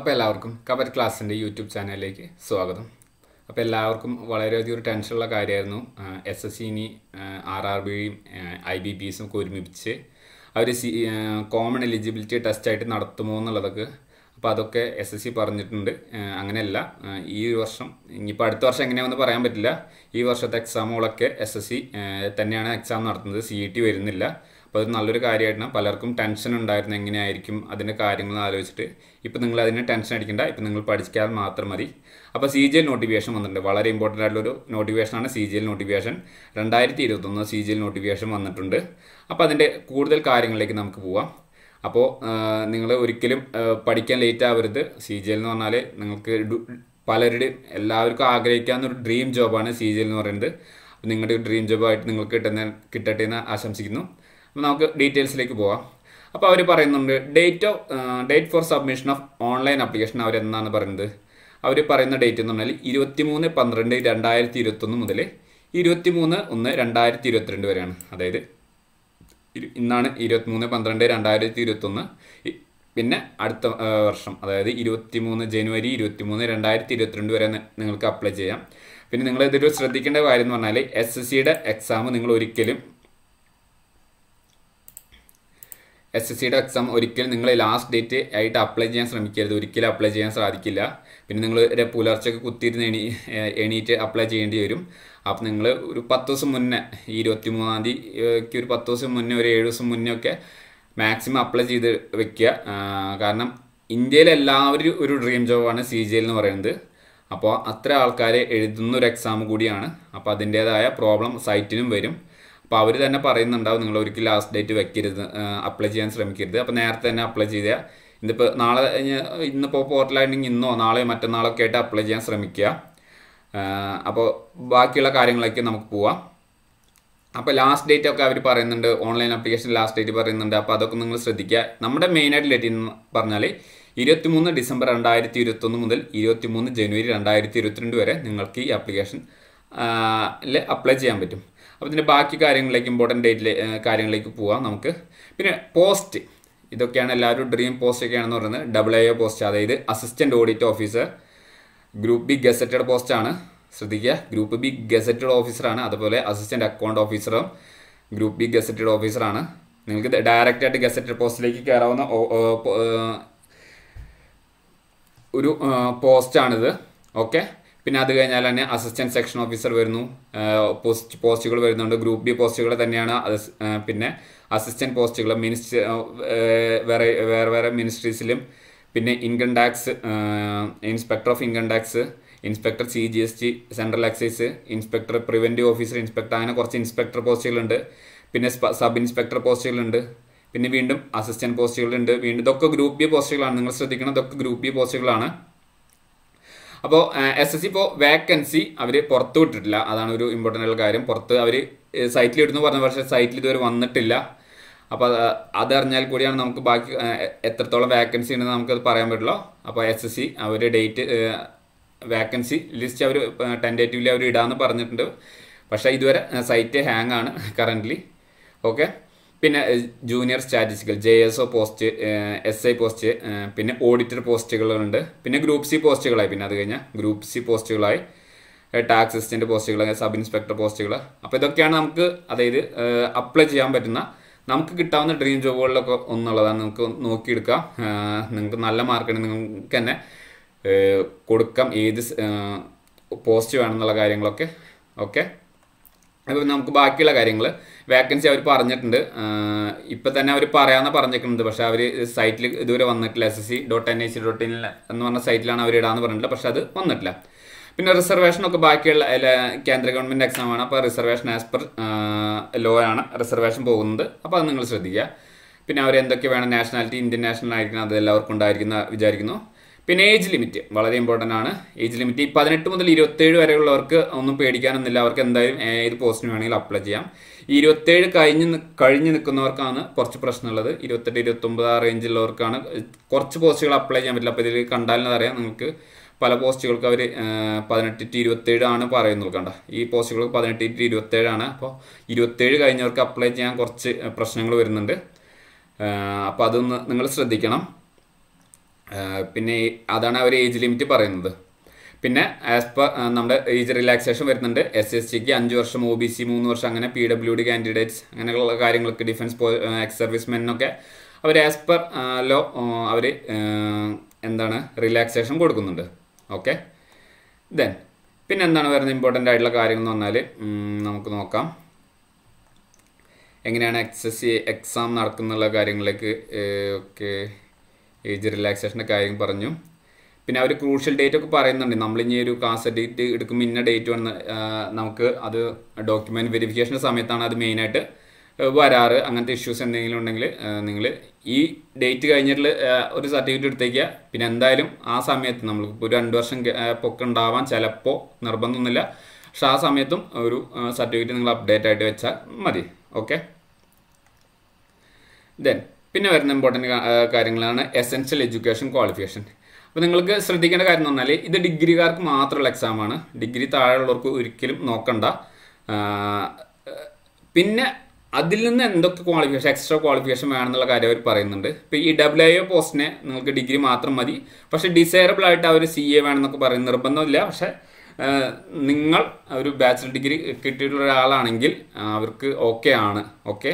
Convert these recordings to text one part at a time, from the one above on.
അപ്പോൾ എല്ലാവർക്കും കബറ്റ് ക്ലാസ്സിൻ്റെ യൂട്യൂബ് ചാനലിലേക്ക് സ്വാഗതം അപ്പോൾ എല്ലാവർക്കും വളരെയധികം ഒരു ടെൻഷനുള്ള കാര്യമായിരുന്നു എസ് എസ് സിനി ആർ ആർ ബിയും ഐ ബി ബി എസും ഒക്കെ ഒരുമിപ്പിച്ച് അവർ സി കോമൺ എലിജിബിലിറ്റി ടെസ്റ്റായിട്ട് നടത്തുമോ എന്നുള്ളതൊക്കെ അപ്പോൾ അതൊക്കെ എസ് എസ് സി പറഞ്ഞിട്ടുണ്ട് അങ്ങനെയല്ല ഈ വർഷം ഇനിയിപ്പോൾ അടുത്ത വർഷം എങ്ങനെയാണെന്ന് പറയാൻ പറ്റില്ല ഈ വർഷത്തെ എക്സാമുകളൊക്കെ എസ് എസ് സി തന്നെയാണ് എക്സാം നടത്തുന്നത് സി ഇ ടി വരുന്നില്ല അപ്പോൾ അത് നല്ലൊരു കാര്യമായിട്ടാണ് പലർക്കും ടെൻഷൻ ഉണ്ടായിരുന്നു എങ്ങനെയായിരിക്കും അതിൻ്റെ കാര്യങ്ങൾ ആലോചിച്ചിട്ട് ഇപ്പോൾ നിങ്ങൾ അതിന് ടെൻഷൻ അടിക്കേണ്ട ഇപ്പോൾ നിങ്ങൾ പഠിച്ചാൽ മാത്രം മതി അപ്പോൾ സി ജി എൽ നോട്ടിഫിക്കേഷൻ വന്നിട്ടുണ്ട് വളരെ ഇമ്പോർട്ടൻ്റ് ആയിട്ടുള്ളൊരു ആണ് സി ജി എൽ നോട്ടിഫിക്കേഷൻ രണ്ടായിരത്തി ഇരുപത്തൊന്ന് സി ജി എൽ നോട്ടിഫിക്കേഷൻ വന്നിട്ടുണ്ട് അപ്പോൾ അതിൻ്റെ കൂടുതൽ കാര്യങ്ങളിലേക്ക് നമുക്ക് പോവാം അപ്പോൾ നിങ്ങൾ ഒരിക്കലും പഠിക്കാൻ ലേറ്റ് ആവരുത് സി ജി എൽ എന്ന് പറഞ്ഞാൽ നിങ്ങൾക്ക് പലരുടെയും എല്ലാവർക്കും ആഗ്രഹിക്കാവുന്ന ഒരു ഡ്രീം ജോബാണ് സി ജി എൽ എന്ന് പറയുന്നത് നിങ്ങളുടെ ഡ്രീം ജോബായിട്ട് നിങ്ങൾക്ക് കിട്ടുന്ന കിട്ടട്ടെ എന്ന് ആശംസിക്കുന്നു അപ്പോൾ നമുക്ക് ഡീറ്റെയിൽസിലേക്ക് പോവാം അപ്പോൾ അവർ പറയുന്നുണ്ട് date of date for submission of online application അവരെന്നാണ് പറയുന്നത് അവർ പറയുന്ന ഡേറ്റ് എന്ന് പറഞ്ഞാൽ ഇരുപത്തി മൂന്ന് പന്ത്രണ്ട് രണ്ടായിരത്തി ഇരുപത്തൊന്ന് മുതൽ ഇരുപത്തി മൂന്ന് ഒന്ന് രണ്ടായിരത്തി ഇരുപത്തിരണ്ട് വരെയാണ് അതായത് ഇന്നാണ് ഇരുപത്തിമൂന്ന് പന്ത്രണ്ട് രണ്ടായിരത്തി ഇരുപത്തൊന്ന് പിന്നെ അടുത്ത വർഷം അതായത് ഇരുപത്തി മൂന്ന് ജനുവരി ഇരുപത്തി മൂന്ന് രണ്ടായിരത്തി ഇരുപത്തിരണ്ട് വരെ നിങ്ങൾക്ക് അപ്ലൈ ചെയ്യാം പിന്നെ നിങ്ങൾ ഇതിൽ ശ്രദ്ധിക്കേണ്ട കാര്യം എന്ന് പറഞ്ഞാൽ എസ് എസ് സിയുടെ എക്സാം നിങ്ങൾ ഒരിക്കലും എസ് എസ് സിയുടെ എക്സാം ഒരിക്കലും നിങ്ങൾ ലാസ്റ്റ് ഡേറ്റ് ആയിട്ട് അപ്ലൈ ചെയ്യാൻ ശ്രമിക്കരുത് ഒരിക്കലും അപ്ലൈ ചെയ്യാൻ സാധിക്കില്ല പിന്നെ നിങ്ങൾ ഒരു പുലർച്ചയ്ക്ക് കുത്തിയിരുന്ന് എണീ എണീറ്റ് അപ്ലൈ ചെയ്യേണ്ടി വരും അപ്പോൾ നിങ്ങൾ ഒരു പത്ത് ദിവസം മുന്നേ ഈ ഇരുപത്തി മൂന്നാം തീയതിക്ക് ഒരു പത്ത് ദിവസം മുന്നേ ഒരു ഏഴ് ദിവസം മുന്നേ ഒക്കെ മാക്സിമം അപ്ലൈ ചെയ്ത് വെക്കുക കാരണം ഇന്ത്യയിലെ എല്ലാവരും ഒരു ഡ്രീം ജോബാണ് സി ജി എൽ എന്ന് പറയുന്നത് അപ്പോൾ അത്ര ആൾക്കാരെ എഴുതുന്ന ഒരു എക്സാം കൂടിയാണ് അപ്പോൾ അതിൻ്റേതായ പ്രോബ്ലം സൈറ്റിനും വരും അപ്പോൾ അവർ തന്നെ പറയുന്നുണ്ടാവും നിങ്ങൾ ഒരിക്കലും ലാസ്റ്റ് ഡേറ്റ് വെക്കരുത് അപ്ലൈ ചെയ്യാൻ ശ്രമിക്കരുത് അപ്പോൾ നേരത്തെ തന്നെ അപ്ലൈ ചെയ്യുക ഇന്നിപ്പോൾ നാളെ ഇന്നിപ്പോൾ പോർട്ടലായിട്ടുണ്ടെങ്കിൽ ഇന്നോ നാളെയോ മറ്റന്നാളൊക്കെ ആയിട്ട് അപ്ലൈ ചെയ്യാൻ ശ്രമിക്കുക അപ്പോൾ ബാക്കിയുള്ള കാര്യങ്ങളൊക്കെ നമുക്ക് പോവാം അപ്പോൾ ലാസ്റ്റ് ഡേറ്റ് ഒക്കെ അവർ പറയുന്നുണ്ട് ഓൺലൈൻ ആപ്ലിക്കേഷൻ ലാസ്റ്റ് ഡേറ്റ് പറയുന്നുണ്ട് അപ്പോൾ അതൊക്കെ നിങ്ങൾ ശ്രദ്ധിക്കുക നമ്മുടെ മെയിനായിട്ട് ഡേറ്റ് എന്ന് പറഞ്ഞാൽ മൂന്ന് ഡിസംബർ രണ്ടായിരത്തി ഇരുപത്തൊന്ന് മുതൽ മൂന്ന് ജനുവരി രണ്ടായിരത്തി ഇരുപത്തിരണ്ട് വരെ നിങ്ങൾക്ക് ഈ ആപ്ലിക്കേഷൻ അപ്ലൈ ചെയ്യാൻ പറ്റും അപ്പോൾ ഇതിൻ്റെ ബാക്കി കാര്യങ്ങളിലേക്ക് ഇമ്പോർട്ടൻ്റ് ഡേറ്റിലെ കാര്യങ്ങളിലേക്ക് പോവാം നമുക്ക് പിന്നെ പോസ്റ്റ് ഇതൊക്കെയാണ് എല്ലാവരും ഡ്രീം പോസ്റ്റ് ഒക്കെയാണെന്ന് പറയുന്നത് ഡബിൾ എ പോസ്റ്റ് അതായത് assistant audit officer group B gazetted പോസ്റ്റാണ് ശ്രദ്ധിക്കുക ഗ്രൂപ്പ് ബി ഗസറ്റഡ് ഓഫീസറാണ് അതുപോലെ അസിസ്റ്റൻറ്റ് അക്കൗണ്ട് ഓഫീസറും ഗ്രൂപ്പ് ബി ഗസറ്റഡ് ഓഫീസറാണ് നിങ്ങൾക്ക് ഡയറക്റ്റായിട്ട് ഗസറ്റഡ് പോസ്റ്റിലേക്ക് കയറാവുന്ന ഒരു പോസ്റ്റാണിത് ഓക്കെ പിന്നെ അത് കഴിഞ്ഞാൽ തന്നെ അസിസ്റ്റന്റ് സെക്ഷൻ ഓഫീസർ വരുന്നു പോസ്റ്റ് പോസ്റ്റുകൾ വരുന്നുണ്ട് ഗ്രൂപ്പ് ഡി പോസ്റ്റുകൾ തന്നെയാണ് പിന്നെ അസിസ്റ്റന്റ് പോസ്റ്റുകൾ മിനിസ്റ്റർ വേറെ വേറെ വേറെ മിനിസ്ട്രീസിലും പിന്നെ income tax inspector of income tax inspector C G S T central excise inspector preventive officer inspector അങ്ങനെ കുറച്ച് ഇൻസ്പെക്ടർ പോസ്റ്റുകളുണ്ട് പിന്നെ സബ് ഇൻസ്പെക്ടർ പോസ്റ്റുകളുണ്ട് പിന്നെ വീണ്ടും അസിസ്റ്റന്റ് പോസ്റ്റുകളുണ്ട് വീണ്ടും ഇതൊക്കെ ഗ്രൂപ്പ് ബി പോസ്റ്റുകളാണ് നിങ്ങൾ ശ്രദ്ധിക്കണം ഇതൊക്കെ ഗ്രൂപ്പ് ബി പോസ്റ്റുകളാണ് അപ്പോൾ എസ് എസ് സി ഇപ്പോൾ വേക്കൻസി അവർ പുറത്തു വിട്ടിട്ടില്ല അതാണ് ഒരു ഇമ്പോർട്ടൻ്റ് ഉള്ള കാര്യം പുറത്ത് അവർ സൈറ്റിൽ ഇടുന്നു പറഞ്ഞ പക്ഷേ സൈറ്റിൽ ഇതുവരെ വന്നിട്ടില്ല അപ്പോൾ അതറിഞ്ഞാൽ കൂടിയാണ് നമുക്ക് ബാക്കി എത്രത്തോളം വേക്കൻസി ഉണ്ടെന്ന് നമുക്കത് പറയാൻ പറ്റുള്ളൂ അപ്പോൾ എസ് എസ് സി അവർ ഡേറ്റ് വേക്കൻസി ലിസ്റ്റ് അവർ ടെൻഡേറ്റീവ്ലി അവർ ഇടാമെന്ന് പറഞ്ഞിട്ടുണ്ട് പക്ഷേ ഇതുവരെ സൈറ്റ് ഹാങ് ആണ് കറൻ്റ്ലി ഓക്കെ പിന്നെ junior statistical J S O post S I post പിന്നെ ഓഡിറ്റർ പോസ്റ്റുകളുണ്ട് പിന്നെ ഗ്രൂപ്പ് സി പോസ്റ്റുകളായി പിന്നെ അത് കഴിഞ്ഞാൽ ഗ്രൂപ്പ് സി പോസ്റ്റുകളായി ടാക്സ് അസിസ്റ്റൻ്റ് പോസ്റ്റുകൾ സബ് ഇൻസ്പെക്ടർ പോസ്റ്റുകൾ അപ്പോൾ ഇതൊക്കെയാണ് നമുക്ക് അതായത് അപ്ലൈ ചെയ്യാൻ പറ്റുന്ന നമുക്ക് കിട്ടാവുന്ന ഡ്രീം ജോബുകളിലൊക്കെ ഒന്നുള്ളതാണ് നമുക്ക് നോക്കിയെടുക്കാം നിങ്ങൾക്ക് നല്ല മാർക്കാണ് നിങ്ങൾക്ക് തന്നെ കൊടുക്കാം ഏത് പോസ്റ്റ് വേണമെന്നുള്ള കാര്യങ്ങളൊക്കെ ഓക്കെ അപ്പോൾ നമുക്ക് ബാക്കിയുള്ള കാര്യങ്ങൾ വേക്കൻസി അവർ പറഞ്ഞിട്ടുണ്ട് ഇപ്പം തന്നെ അവർ പറയാമെന്ന് പറഞ്ഞിട്ടുണ്ട് പക്ഷേ അവർ സൈറ്റിൽ ഇതുവരെ വന്നിട്ടില്ല S S C dot N I C dot in എന്ന് പറഞ്ഞ സൈറ്റിലാണ് അവർ ഇടാന്ന് പറഞ്ഞിട്ടില്ല പക്ഷേ അത് വന്നിട്ടില്ല പിന്നെ റിസർവേഷൻ ഒക്കെ ബാക്കിയുള്ള കേന്ദ്ര ഗവൺമെൻറ് എക്സാമാണ് അപ്പോൾ റിസർവേഷൻ ആസ് പെർ ലോ ആണ് റിസർവേഷൻ പോകുന്നത് അപ്പോൾ അത് നിങ്ങൾ ശ്രദ്ധിക്കുക പിന്നെ അവർ എന്തൊക്കെ വേണം നാഷണാലിറ്റി ഇന്ത്യൻ നാഷണൽ ആയിരിക്കണം അത് എല്ലാവർക്കും ഉണ്ടായിരിക്കുന്ന വിചാരിക്കുന്നു പിന്നെ ഏജ് ലിമിറ്റ് വളരെ ഇമ്പോർട്ടൻ്റ് ആണ് ഏജ് ലിമിറ്റ് പതിനെട്ട് മുതൽ ഇരുപത്തേഴ് വരെയുള്ളവർക്ക് ഒന്നും പേടിക്കാനൊന്നുമില്ല അവർക്ക് എന്തായാലും ഏത് പോസ്റ്റിന് വേണമെങ്കിലും അപ്ലൈ ചെയ്യാം ഈ ഇരുപത്തേഴ് കഴിഞ്ഞ് കഴിഞ്ഞ് നിൽക്കുന്നവർക്കാണ് കുറച്ച് പ്രശ്നമുള്ളത് ഇരുപത്തെട്ട് ഇരുപത്തൊമ്പത് ആ റേഞ്ചിലുള്ളവർക്കാണ് കുറച്ച് പോസ്റ്റുകൾ അപ്ലൈ ചെയ്യാൻ പറ്റില്ല അപ്പോൾ ഇതിൽ കണ്ടാലെന്ന് അറിയാം നിങ്ങൾക്ക് പല പോസ്റ്റുകൾക്ക് അവർ പതിനെട്ട് ടു ഇരുപത്തേഴ് ആണ് പറയുന്നത് കണ്ട ഈ പോസ്റ്റുകൾക്ക് പതിനെട്ട് ടു ഇരുപത്തേഴാണ് അപ്പോൾ ഇരുപത്തേഴ് കഴിഞ്ഞവർക്ക് അപ്ലൈ ചെയ്യാൻ കുറച്ച് പ്രശ്നങ്ങൾ വരുന്നുണ്ട് അപ്പോൾ അതൊന്ന് നിങ്ങൾ ശ്രദ്ധിക്കണം പിന്നെ അതാണ് അവർ ഏജ് ലിമിറ്റ് പറയുന്നത് പിന്നെ ആസ് പെർ നമ്മുടെ ഏജ് റിലാക്സേഷൻ വരുന്നുണ്ട് എസ് എസ് സിക്ക് അഞ്ച് വർഷം ഒ ബി സി മൂന്ന് വർഷം അങ്ങനെ പി ഡബ്ല്യു ഡി കാൻഡിഡേറ്റ്സ് അങ്ങനെയുള്ള കാര്യങ്ങളൊക്കെ ഡിഫൻസ് എക്സ് സർവീസ് മെന്നൊക്കെ അവർ ആസ് പെർ ലോ അവർ എന്താണ് റിലാക്സേഷൻ കൊടുക്കുന്നുണ്ട് ഓക്കെ ദെൻ പിന്നെ എന്താണ് വരുന്നത് ഇമ്പോർട്ടൻ്റ് ആയിട്ടുള്ള കാര്യങ്ങൾ എന്ന് പറഞ്ഞാൽ നമുക്ക് നോക്കാം എങ്ങനെയാണ് സി എക്സാം നടക്കുന്നുള്ള കാര്യങ്ങളിലേക്ക് ഒക്കെ ഏജ് റിലാക്സേഷൻ്റെ കാര്യം പറഞ്ഞു പിന്നെ അവർ ക്രൂഷ്യൽ ഡേറ്റ് ഒക്കെ പറയുന്നുണ്ട് നമ്മളിനി ഒരു കാസ്റ്റ് ഡേറ്റ് എടുക്കുമ്പോൾ ഇന്ന ഡേറ്റ് വന്ന് നമുക്ക് അത് ഡോക്യുമെൻറ്റ് വെരിഫിക്കേഷൻ്റെ സമയത്താണ് അത് മെയിനായിട്ട് വരാറ് അങ്ങനത്തെ ഇഷ്യൂസ് എന്തെങ്കിലും ഉണ്ടെങ്കിൽ നിങ്ങൾ ഈ ഡേറ്റ് കഴിഞ്ഞിട്ട് ഒരു സർട്ടിഫിക്കറ്റ് എടുത്തേക്കുക പിന്നെ എന്തായാലും ആ സമയത്ത് നമ്മൾക്ക് ഇപ്പോൾ ഒരു രണ്ട് വർഷം പൊക്കം ഉണ്ടാവാൻ ചിലപ്പോൾ നിർബന്ധമൊന്നുമില്ല പക്ഷെ ആ സമയത്തും ഒരു സർട്ടിഫിക്കറ്റ് നിങ്ങൾ അപ്ഡേറ്റ് ആയിട്ട് വെച്ചാൽ മതി ഓക്കെ ദെൻ പിന്നെ വരുന്ന ഇമ്പോർട്ടൻറ്റ് കാര്യങ്ങളാണ് എസെൻഷ്യൽ എഡ്യൂക്കേഷൻ ക്വാളിഫിക്കേഷൻ അപ്പോൾ നിങ്ങൾക്ക് ശ്രദ്ധിക്കേണ്ട കാര്യം എന്ന് പറഞ്ഞാൽ ഇത് ഡിഗ്രിക്കാർക്ക് മാത്രമുള്ള എക്സാമാണ് ഡിഗ്രി താഴെയുള്ളവർക്ക് ഒരിക്കലും നോക്കണ്ട പിന്നെ അതിൽ നിന്ന് എന്തൊക്കെ ക്വാളിഫിക്കേഷൻ എക്സ്ട്രാ ക്വാളിഫിക്കേഷൻ വേണമെന്നുള്ള കാര്യം അവർ പറയുന്നുണ്ട് ഇപ്പോൾ ഈ ഡബ്ല്യു ഐ ഒ പോസ്റ്റിനെ നിങ്ങൾക്ക് ഡിഗ്രി മാത്രം മതി പക്ഷേ ഡിസൈറബിൾ ആയിട്ട് അവർ സി എ വേണമെന്നൊക്കെ പറയും നിർബന്ധമില്ല പക്ഷേ നിങ്ങൾ ഒരു ബാച്ചിലർ ഡിഗ്രി കിട്ടിയിട്ടുള്ള ഒരാളാണെങ്കിൽ അവർക്ക് ഓക്കെ ആണ് ഓക്കെ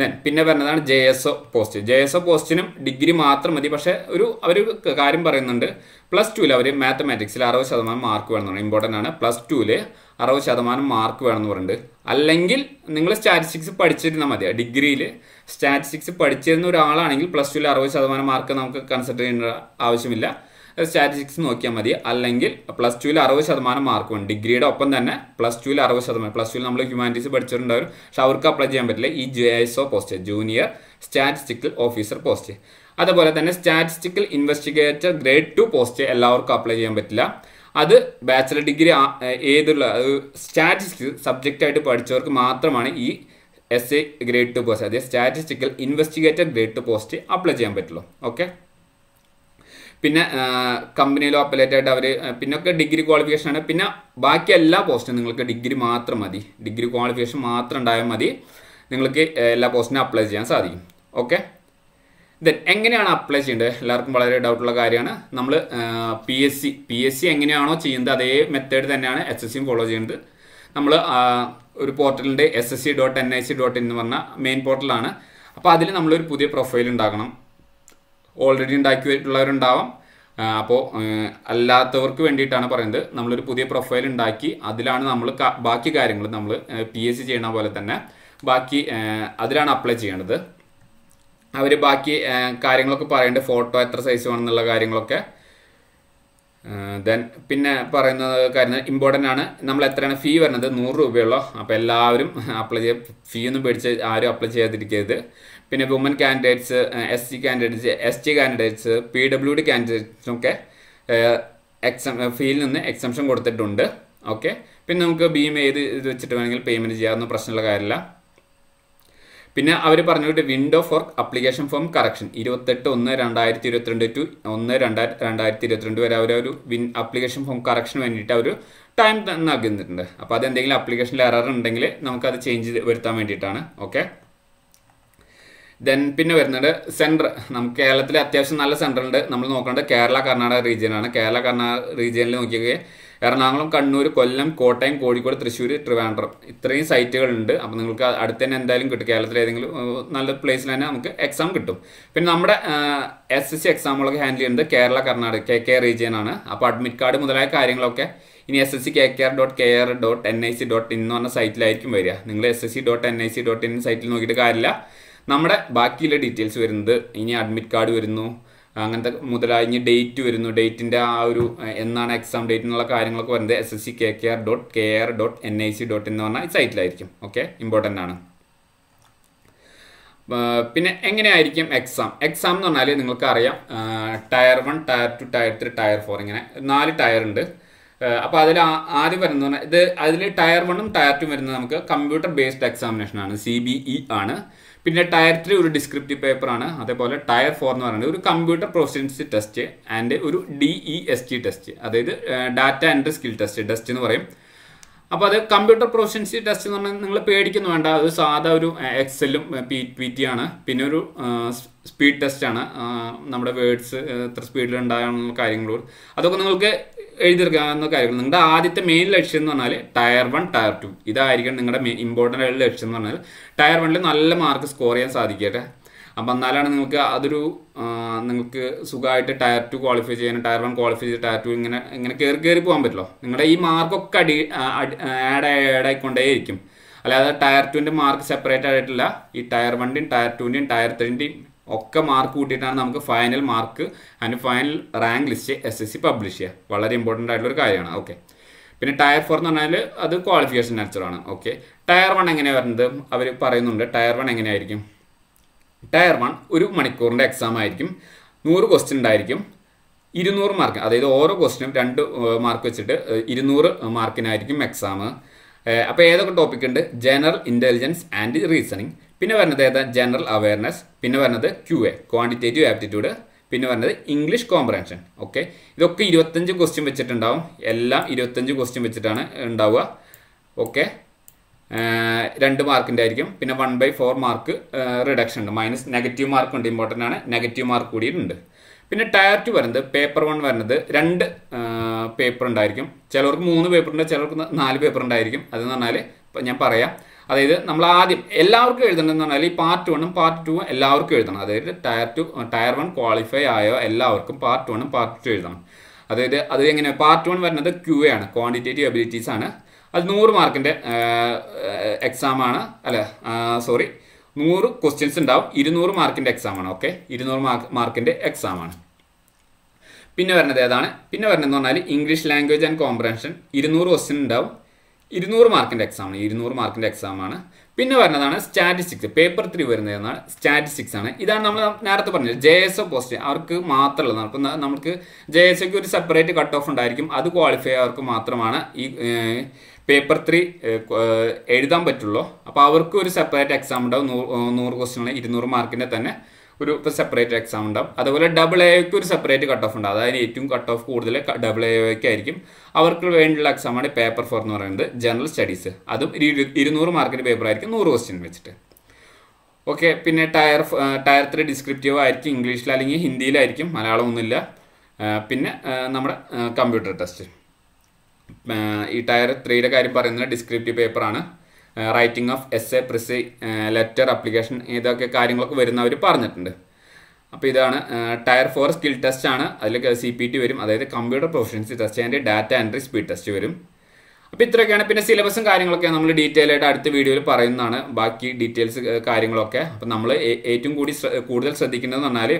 ദെൻ പിന്നെ പറഞ്ഞതാണ് J S O post J S O പോസ്റ്റിനും ഡിഗ്രി മാത്രം മതി പക്ഷേ ഒരു അവർ കാര്യം പറയുന്നുണ്ട് പ്ലസ് ടുവിൽ അവർ മാത്തമാറ്റിക്സിൽ അറുപത് ശതമാനം മാർക്ക് വേണമെന്നാണ് ഇമ്പോർട്ടൻ്റ് ആണ് പ്ലസ് ടുവിൽ അറുപത് ശതമാനം മാർക്ക് വേണമെന്ന് പറയുന്നുണ്ട് അല്ലെങ്കിൽ നിങ്ങൾ സ്റ്റാറ്റിസ്റ്റിക്സ് പഠിച്ചിരുന്നാൽ മതി ഡിഗ്രിയിൽ സ്റ്റാറ്റിസ്റ്റിക്സ് പഠിച്ചിരുന്ന ഒരാളാണെങ്കിൽ പ്ലസ് ടുവിൽ അറുപത് ശതമാനം മാർക്ക് നമുക്ക് കൺസിഡർ ചെയ്യേണ്ട ആവശ്യമില്ല സ്റ്റാറ്റിസ്റ്റിക്സ് നോക്കിയാൽ മതി അല്ലെങ്കിൽ പ്ലസ് ടുവിൽ അറുപത് ശതമാനം മാർക്കുണ്ട് ഡിഗ്രിയുടെ ഒപ്പം തന്നെ പ്ലസ് ടുവിൽ അറുപത് ശതമാനം പ്ലസ് ടുവിൽ നമ്മൾ ഹ്യൂമാനിറ്റീസ് പഠിച്ചിട്ടുണ്ടാവും പക്ഷെ അവർക്ക് അപ്ലൈ ചെയ്യാൻ പറ്റില്ല ഈ J S O post junior statistical officer post അതുപോലെ തന്നെ statistical investigator grade two post എല്ലാവർക്കും അപ്ലൈ ചെയ്യാൻ പറ്റില്ല അത് ബാച്ചലർ ഡിഗ്രി ഏതുള്ള സ്റ്റാറ്റിസ്റ്റിക്സ് സബ്ജക്റ്റ് ആയിട്ട് പഠിച്ചവർക്ക് മാത്രമാണ് ഈ S A grade two post അതായത് statistical investigator grade two post apply ചെയ്യാൻ പറ്റുള്ളൂ ഓക്കെ പിന്നെ കമ്പനിയിലോ അപ്പലേറ്റ് ആയിട്ട് അവർ പിന്നൊക്കെ ഡിഗ്രി ക്വാളിഫിക്കേഷൻ ആണ് പിന്നെ ബാക്കി എല്ലാ പോസ്റ്റും നിങ്ങൾക്ക് ഡിഗ്രി മാത്രം മതി ഡിഗ്രി ക്വാളിഫിക്കേഷൻ മാത്രം ഉണ്ടായാൽ മതി നിങ്ങൾക്ക് എല്ലാ പോസ്റ്റിനും അപ്ലൈ ചെയ്യാൻ സാധിക്കും ഓക്കെ ദെൻ എങ്ങനെയാണ് അപ്ലൈ ചെയ്യേണ്ടത് എല്ലാവർക്കും വളരെ ഡൗട്ടുള്ള കാര്യമാണ് നമ്മൾ P S C P S C എങ്ങനെയാണോ ചെയ്യുന്നത് അതേ മെത്തേഡ് തന്നെയാണ് എസ് എസ് സിയും ഫോളോ ചെയ്യുന്നത് നമ്മൾ ഒരു പോർട്ടലിൻ്റെ S S C dot N I C dot in എന്ന് പറഞ്ഞ മെയിൻ പോർട്ടലാണ് അപ്പോൾ അതിൽ നമ്മളൊരു പുതിയ പ്രൊഫൈൽ ഉണ്ടാക്കണം ഓൾറെഡി ഉണ്ടാക്കിയിട്ടുള്ളവരുണ്ടാവാം അപ്പോൾ അല്ലാത്തവർക്ക് വേണ്ടിയിട്ടാണ് പറയുന്നത് നമ്മളൊരു പുതിയ പ്രൊഫൈൽ ഉണ്ടാക്കി അതിലാണ് നമ്മൾ ബാക്കി കാര്യങ്ങൾ നമ്മൾ പി എസ് സി ചെയ്യണ പോലെ തന്നെ ബാക്കി അതിലാണ് അപ്ലൈ ചെയ്യേണ്ടത് അവർ ബാക്കി കാര്യങ്ങളൊക്കെ പറയേണ്ടത് ഫോട്ടോ എത്ര സൈസ് വേണമെന്നുള്ള കാര്യങ്ങളൊക്കെ ദെൻ പിന്നെ പറയുന്ന കാര്യം ഇമ്പോർട്ടൻ്റ് ആണ് നമ്മൾ എത്രയാണ് ഫീ വരുന്നത് നൂറ് രൂപയുള്ളൂ അപ്പോൾ എല്ലാവരും അപ്ലൈ ചെയ്യ ഫീ ഒന്നും പേടിച്ച് ആരും അപ്ലൈ ചെയ്യാതിരിക്കരുത് പിന്നെ woman candidates S C candidates S T candidates P W D കാൻഡിഡേറ്റ്സിനൊക്കെ എക്സം ഫീയിൽ നിന്ന് എക്സംഷൻ കൊടുത്തിട്ടുണ്ട് ഓക്കെ പിന്നെ നമുക്ക് എം ഏത് ഇത് വെച്ചിട്ട് വേണമെങ്കിൽ പേയ്മെൻറ്റ് ചെയ്യാവുന്ന പ്രശ്നമുള്ള കാര്യമില്ല പിന്നെ അവർ പറഞ്ഞിട്ട് window for application form correction ഇരുപത്തെട്ട് ഒന്ന് രണ്ടായിരത്തി ഇരുപത്തിരണ്ട് ടു ഒന്ന് രണ്ടായിരത്തി രണ്ടായിരത്തി ഇരുപത്തിരണ്ട് വരെ അവർ ഒരു വിൻ അപ്ലിക്കേഷൻ ഫോം കറക്ഷന് വേണ്ടിയിട്ട് അവർ ടൈം നൽകുന്നുണ്ട് അപ്പോൾ അത് എന്തെങ്കിലും അപ്ലിക്കേഷനിൽ എറർ ഉണ്ടെങ്കിൽ നമുക്കത് ചേഞ്ച് വരുത്താൻ വേണ്ടിയിട്ടാണ് ഓക്കെ ദെൻ പിന്നെ വരുന്നത് സെൻട്രൽ നമുക്ക് കേരളത്തിൽ അത്യാവശ്യം നല്ല സെൻട്രൽ ഉണ്ട് നമ്മൾ നോക്കേണ്ടത് കേരള കർണാടക റീജിയനാണ് കേരള കർണാടക റീജിയനിൽ നോക്കിയാൽ എറണാകുളം കണ്ണൂർ കൊല്ലം കോട്ടയം കോഴിക്കോട് തൃശ്ശൂർ ട്രിവാൻഡ്രം ഇത്രയും സൈറ്റുകളുണ്ട് അപ്പോൾ നിങ്ങൾക്ക് അടുത്ത് തന്നെ എന്തായാലും കിട്ടും കേരളത്തിലെ ഏതെങ്കിലും നല്ല പ്ലേസിൽ തന്നെ നമുക്ക് എക്സാം കിട്ടും പിന്നെ നമ്മുടെ എസ് എസ് സി എക്സാമുകളൊക്കെ ഹാൻഡിൽ ചെയ്യുന്നത് കേരള കർണാടക കെ കെ റീജിയനാണ് അപ്പോൾ അഡ്മിറ്റ് കാർഡ് മുതലായ കാര്യങ്ങളൊക്കെ ഇനി S S C K K R dot K R dot N I C dot in എന്ന് പറഞ്ഞ സൈറ്റിലായിരിക്കും വരിക നിങ്ങൾ S S C dot N I C dot in സൈറ്റിൽ നോക്കിയിട്ട് കാര്യമില്ല നമ്മുടെ ബാക്കിയുള്ള ഡീറ്റെയിൽസ് വരുന്നത് ഇനി അഡ്മിറ്റ് കാർഡ് വരുന്നു അങ്ങനത്തെ മുതലായി ഇനി ഡേറ്റ് വരുന്നു ഡേറ്റിൻ്റെ ആ ഒരു എന്നാണ് എക്സാം ഡേറ്റ് എന്നുള്ള കാര്യങ്ങളൊക്കെ വരുന്നത് S S C K K R dot K R dot N I C dot എന്ന് പറഞ്ഞാൽ സൈറ്റിലായിരിക്കും ഓക്കെ ഇമ്പോർട്ടൻ്റ് ആണ് പിന്നെ എങ്ങനെയായിരിക്കും എക്സാം എക്സാം എന്ന് പറഞ്ഞാൽ നിങ്ങൾക്ക് അറിയാം tier one tier two tier three tier four ഇങ്ങനെ നാല് ടയർ ഉണ്ട് അപ്പോൾ അതിൽ ആദ്യം വരുന്നത് ഇത് അതിൽ ടയർ വണ്ണും ടയർ ടു വരുന്നത് നമുക്ക് കമ്പ്യൂട്ടർ ബേസ്ഡ് എക്സാമിനേഷൻ ആണ് സി ബി ഇ ആണ് പിന്നെ ടയർ ത്രീ ഒരു ഡിസ്ക്രിപ്റ്റീവ് പേപ്പർ ആണ് അതേപോലെ ടയർ ഫോർ എന്ന് പറയുന്നത് ഒരു കമ്പ്യൂട്ടർ പ്രൊഫഷൻസി ടെസ്റ്റ് ആൻഡ് ഒരു D E S T test അതായത് data and skill test test എന്ന് പറയും അപ്പോൾ അത് കമ്പ്യൂട്ടർ പ്രൊഫഷൻസി ടെസ്റ്റ് എന്ന് പറഞ്ഞാൽ നിങ്ങൾ പേടിക്കുന്നു വേണ്ട അത് സാധാ ഒരു എക്സലും പി പി ടി ആണ് പിന്നെ ഒരു സ്പീഡ് ടെസ്റ്റ് ആണ് നമ്മുടെ വേർഡ്സ് എത്ര സ്പീഡിൽ ഉണ്ടാകാനുള്ള കാര്യങ്ങളും അതൊക്കെ നിങ്ങൾക്ക് എഴുതിയെടുക്കാവുന്ന കാര്യങ്ങൾ നിങ്ങളുടെ ആദ്യത്തെ മെയിൻ ലക്ഷ്യം എന്ന് പറഞ്ഞാൽ ടയർ വൺ ടയർ ടു ഇതായിരിക്കണം നിങ്ങളുടെ ഇമ്പോർട്ടൻ്റ് ആയിട്ടുള്ള ലക്ഷ്യം എന്ന് പറഞ്ഞാൽ ടയർ വണ്ണിൽ നല്ല മാർക്ക് സ്കോർ ചെയ്യാൻ സാധിക്കട്ടെ അപ്പം എന്നാലാണ് നിങ്ങൾക്ക് അതൊരു നിങ്ങൾക്ക് സുഖമായിട്ട് ടയർ ടു ക്വാളിഫൈ ചെയ്യാൻ ടയർ വൺ ക്വാളിഫൈ ചെയ്ത് ടയർ ടു ഇങ്ങനെ ഇങ്ങനെ കയറി കയറി പോകാൻ പറ്റുമല്ലോ നിങ്ങളുടെ ഈ മാർക്കൊക്കെ അടി ആഡ് ആഡ് ആയിക്കൊണ്ടേയിരിക്കും അല്ലാതെ ടയർ ടുവിൻ്റെ മാർക്ക് സെപ്പറേറ്റ് ആയിട്ടില്ല ഈ ടയർ വണ്ടിയും ടയർ ടുവിൻ്റെയും ടയർ ത്രീൻ്റെയും ഒക്കെ മാർക്ക് കൂട്ടിയിട്ടാണ് നമുക്ക് final mark and final rank list S S C publish ചെയ്യുക വളരെ ഇമ്പോർട്ടൻ്റ് ആയിട്ടുള്ള ഒരു കാര്യമാണ് ഓക്കെ പിന്നെ ടയർ ഫോർ എന്ന് പറഞ്ഞാൽ അത് ക്വാളിഫിക്കേഷൻ ആണ് ഓക്കെ ടയർ വൺ എങ്ങനെയാണ് വരുന്നത് അവർ പറയുന്നുണ്ട് ടയർ വൺ എങ്ങനെയായിരിക്കും ടയർ വൺ ഒരു മണിക്കൂറിൻ്റെ എക്സാം ആയിരിക്കും നൂറ് ക്വസ്റ്റ്യൻ ഉണ്ടായിരിക്കും ഇരുന്നൂറ് മാർക്ക് അതായത് ഓരോ ക്വസ്റ്റിനും രണ്ട് മാർക്ക് വെച്ചിട്ട് ഇരുന്നൂറ് മാർക്കിനായിരിക്കും എക്സാം അപ്പോൾ ഏതൊക്കെ ടോപ്പിക് ഉണ്ട് ജനറൽ ഇൻ്റലിജൻസ് ആൻഡ് റീസണിങ് പിന്നെ വരുന്നത് ഏതാ ജനറൽ അവയർനെസ് പിന്നെ വരുന്നത് ക്യു എ ക്വാണ്ടിറ്റേറ്റീവ് ആപ്റ്റിറ്റ്യൂഡ് പിന്നെ വരുന്നത് ഇംഗ്ലീഷ് കോംപ്രഹൻഷൻ ഓക്കെ ഇതൊക്കെ ഇരുപത്തഞ്ച് ക്വസ്റ്റ്യൻ വെച്ചിട്ടുണ്ടാവും എല്ലാം ഇരുപത്തഞ്ച് ക്വസ്റ്റ്യൻ വെച്ചിട്ടാണ് ഉണ്ടാവുക ഓക്കെ രണ്ട് മാർക്കിൻ്റെ ആയിരിക്കും പിന്നെ one by four mark reduction ഉണ്ട് മൈനസ് നെഗറ്റീവ് മാർക്ക് ഉണ്ട് ഇമ്പോർട്ടൻ്റ് ആണ് നെഗറ്റീവ് മാർക്ക് കൂടിയിട്ടുണ്ട് പിന്നെ ടയർ ടു വരുന്നത് പേപ്പർ വൺ വരുന്നത് രണ്ട് പേപ്പർ ഉണ്ടായിരിക്കും ചിലവർക്ക് മൂന്ന് പേപ്പർ ഉണ്ട് ചിലർക്ക് നാല് പേപ്പർ ഉണ്ടായിരിക്കും അതെന്ന് പറഞ്ഞാൽ ഞാൻ പറയാം അതായത് നമ്മൾ ആദ്യം എല്ലാവർക്കും എഴുതണമെന്ന് പറഞ്ഞാൽ ഈ പാർട്ട് വണ്ണും പാർട്ട് ടൂവും എല്ലാവർക്കും എഴുതണം അതായത് tier two tier one qualify ആയോ എല്ലാവർക്കും പാർട്ട് വണ്ണും പാർട്ട് ടു എഴുതണം അതായത് അത് എങ്ങനെയാണ് പാർട്ട് വൺ വരുന്നത് ക്യു എ ആണ് ക്വാണ്ടിറ്റേറ്റീവ് എബിലിറ്റീസ് ആണ് അത് നൂറ് മാർക്കിൻ്റെ എക്സാമാണ് അല്ല സോറി നൂറ് ക്വസ്റ്റ്യൻസ് ഉണ്ടാവും ഇരുന്നൂറ് മാർക്കിൻ്റെ എക്സാമാണ് ഓക്കെ ഇരുന്നൂറ് മാർക്ക് മാർക്കിൻ്റെ എക്സാമാണ് പിന്നെ വരുന്നത് ഏതാണ് പിന്നെ എന്ന് പറഞ്ഞാൽ ഇംഗ്ലീഷ് ലാംഗ്വേജ് ആൻഡ് കോംപ്രഹൻഷൻ ഇരുന്നൂറ് ക്വസ്റ്റ്യൻ ഉണ്ടാവും ഇരുന്നൂറ് മാർക്കിൻ്റെ എക്സാമാണ് ഇരുന്നൂറ് മാർക്കിൻ്റെ എക്സാമാണ് പിന്നെ വരുന്നതാണ് സ്റ്റാറ്റിസ്റ്റിക്സ് പേപ്പർ ത്രീ എന്നാണ് സ്റ്റാറ്റിസ്റ്റിക്സ് ആണ് ഇതാണ് നമ്മൾ നേരത്തെ പറഞ്ഞത് ജെ എസ് ഒ പോസ്റ്റ് അവർക്ക് മാത്രമുള്ളതാണ് അപ്പം നമുക്ക് ജെ എസ് ഒക്ക് ഒരു സെപ്പറേറ്റ് കട്ട് ഓഫ് ഉണ്ടായിരിക്കും അത് ക്വാളിഫൈ അവർക്ക് മാത്രമാണ് ഈ പേപ്പർ ത്രീ എഴുതാൻ പറ്റുള്ളൂ അപ്പോൾ അവർക്ക് ഒരു സെപ്പറേറ്റ് എക്സാം ഉണ്ടാവും നൂറ് നൂറ് ക്വസ്റ്റ്യനുള്ള ഇരുന്നൂറ് മാർക്കിൻ്റെ തന്നെ ഒരു ഇപ്പോൾ സെപ്പറേറ്റ് എക്സാം ഉണ്ടാവും അതുപോലെ ഡബിൾ എക്ക് ഒരു സെപ്പറേറ്റ് കട്ട് ഓഫ് ഉണ്ടാവും അതായത് ഏറ്റവും കട്ട് ഓഫ് കൂടുതൽ ഡബിൾ എക്ക് ആയിരിക്കും അവർക്ക് വേണ്ടിയുള്ള എക്സാമാണ് പേപ്പർ ഫോർ എന്ന് പറയുന്നത് ജനറൽ സ്റ്റഡീസ് അതും ഇരുന്നൂറ് മാർക്കിൻ്റെ പേപ്പർ ആയിരിക്കും നൂറ് ക്വസ്റ്റ്യൻ വെച്ചിട്ട് ഓക്കെ പിന്നെ ടയർ ടയർ ത്രീ ഡിസ്ക്രിപ്റ്റീവ് ആയിരിക്കും ഇംഗ്ലീഷിൽ അല്ലെങ്കിൽ ഹിന്ദിയിലായിരിക്കും ഒന്നുമില്ല പിന്നെ നമ്മുടെ കമ്പ്യൂട്ടർ ടെസ്റ്റ് ഈ ടയർ ത്രീയുടെ കാര്യം പറയുന്നത് ഡിസ്ക്രിപ്റ്റീവ് പേപ്പറാണ് writing of essay précis letter application ഇതൊക്കെ കാര്യങ്ങളൊക്കെ വരുന്നവർ പറഞ്ഞിട്ടുണ്ട് അപ്പോൾ ഇതാണ് ടയർ ഫോർ സ്കിൽ ടെസ്റ്റ് ആണ് അതിൽ സി പി ടി വരും അതായത് computer proficiency test and data entry speed test വരും അപ്പോൾ ഇത്രയൊക്കെയാണ് പിന്നെ സിലബസും കാര്യങ്ങളൊക്കെ നമ്മൾ ഡീറ്റെയിൽ ആയിട്ട് അടുത്ത വീഡിയോയിൽ പറയുന്നതാണ് ബാക്കി ഡീറ്റെയിൽസ് കാര്യങ്ങളൊക്കെ അപ്പം നമ്മൾ ഏറ്റവും കൂടി കൂടുതൽ ശ്രദ്ധിക്കേണ്ടതെന്ന് പറഞ്ഞാൽ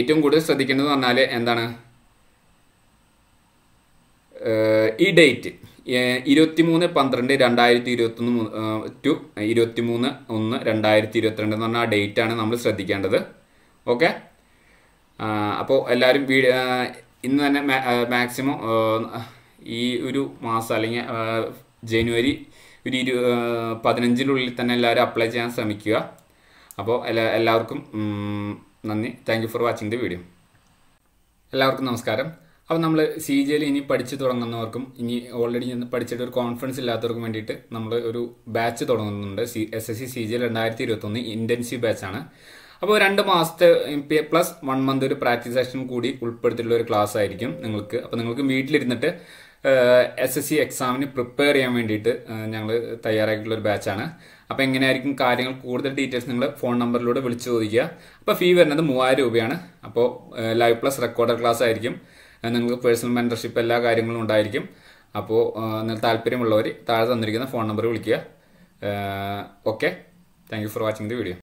ഏറ്റവും കൂടുതൽ ശ്രദ്ധിക്കേണ്ടതെന്ന് പറഞ്ഞാൽ എന്താണ് ഈ ഡേറ്റ് ഇരുപത്തി മൂന്ന് പന്ത്രണ്ട് രണ്ടായിരത്തി ഇരുപത്തൊന്ന് ടു ഇരുപത്തി മൂന്ന് ഒന്ന് രണ്ടായിരത്തി ഇരുപത്തിരണ്ട് എന്ന് പറഞ്ഞ ആ ഡേറ്റാണ് നമ്മൾ ശ്രദ്ധിക്കേണ്ടത് ഓക്കെ അപ്പോൾ എല്ലാവരും വീ ഇന്ന് തന്നെ മാക്സിമം ഈ ഒരു മാസം അല്ലെങ്കിൽ ജനുവരി ഒരു ഇരു പതിനഞ്ചിനുള്ളിൽ തന്നെ എല്ലാവരും അപ്ലൈ ചെയ്യാൻ ശ്രമിക്കുക അപ്പോൾ എല്ലാ എല്ലാവർക്കും നന്ദി thank you for watching the video എല്ലാവർക്കും നമസ്കാരം അപ്പോൾ നമ്മൾ സി ജിയിൽ ഇനി പഠിച്ചു തുടങ്ങുന്നവർക്കും ഇനി ഓൾറെഡി പഠിച്ചിട്ട് ഒരു കോൺഫിഡൻസ് ഇല്ലാത്തവർക്കും വേണ്ടിയിട്ട് നമ്മൾ ഒരു ബാച്ച് തുടങ്ങുന്നുണ്ട് C S S C C ജിയിൽ രണ്ടായിരത്തി ഇരുപത്തൊന്ന് ഇൻറ്റൻസീവ് ബാച്ചാണ് അപ്പോൾ രണ്ട് മാസത്തെ പ്ലസ് വൺ മന്ത് ഒരു പ്രാക്ടീസ് സെഷൻ കൂടി ഉൾപ്പെടുത്തിയിട്ടുള്ള ഒരു ക്ലാസ് ആയിരിക്കും നിങ്ങൾക്ക് അപ്പോൾ നിങ്ങൾക്ക് വീട്ടിലിരുന്നിട്ട് എസ് എസ് സി എക്സാമിന് പ്രിപ്പയർ ചെയ്യാൻ വേണ്ടിയിട്ട് ഞങ്ങൾ തയ്യാറാക്കിയിട്ടുള്ള ഒരു ബാച്ചാണ് അപ്പോൾ എങ്ങനെയായിരിക്കും കാര്യങ്ങൾ കൂടുതൽ ഡീറ്റെയിൽസ് നിങ്ങൾ ഫോൺ നമ്പറിലൂടെ വിളിച്ചു ചോദിക്കുക അപ്പോൾ ഫീ വരുന്നത് മൂവായിരം രൂപയാണ് അപ്പോൾ ലൈവ് പ്ലസ് റെക്കോർഡർ ക്ലാസ് ആയിരിക്കും നിങ്ങൾക്ക് പേഴ്സണൽ മെൻറ്റർഷിപ്പ് എല്ലാ കാര്യങ്ങളും ഉണ്ടായിരിക്കും അപ്പോൾ നിങ്ങൾക്ക് താല്പര്യമുള്ളവർ താഴെ തന്നിരിക്കുന്ന ഫോൺ നമ്പർ വിളിക്കുക okay thank for watching the video